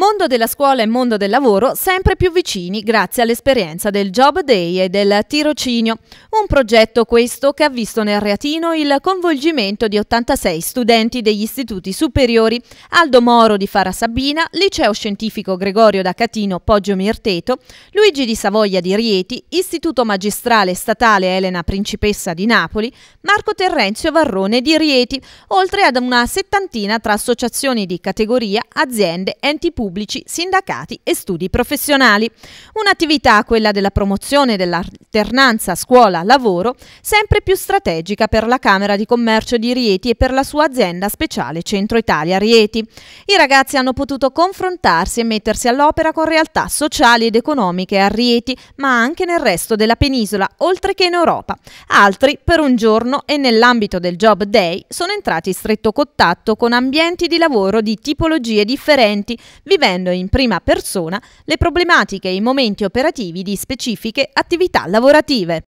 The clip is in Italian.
Mondo della scuola e mondo del lavoro sempre più vicini grazie all'esperienza del Job Day e del tirocinio. Un progetto questo che ha visto nel Reatino il coinvolgimento di 86 studenti degli istituti superiori Aldo Moro di Fara Sabina, Liceo Scientifico Gregorio da Catino Poggio Mirteto, Luigi di Savoia di Rieti, Istituto Magistrale Statale Elena Principessa di Napoli, Marco Terrenzio Varrone di Rieti, oltre ad una settantina tra associazioni di categoria, aziende, enti pubblici pubblici, sindacati e studi professionali. Un'attività, quella della promozione dell'alternanza scuola-lavoro, sempre più strategica per la Camera di Commercio di Rieti e per la sua azienda speciale Centro Italia Rieti. I ragazzi hanno potuto confrontarsi e mettersi all'opera con realtà sociali ed economiche a Rieti, ma anche nel resto della penisola, oltre che in Europa. Altri, per un giorno e nell'ambito del Job Day, sono entrati in stretto contatto con ambienti di lavoro di tipologie differenti, vivendo vivendo in prima persona le problematiche e i momenti operativi di specifiche attività lavorative.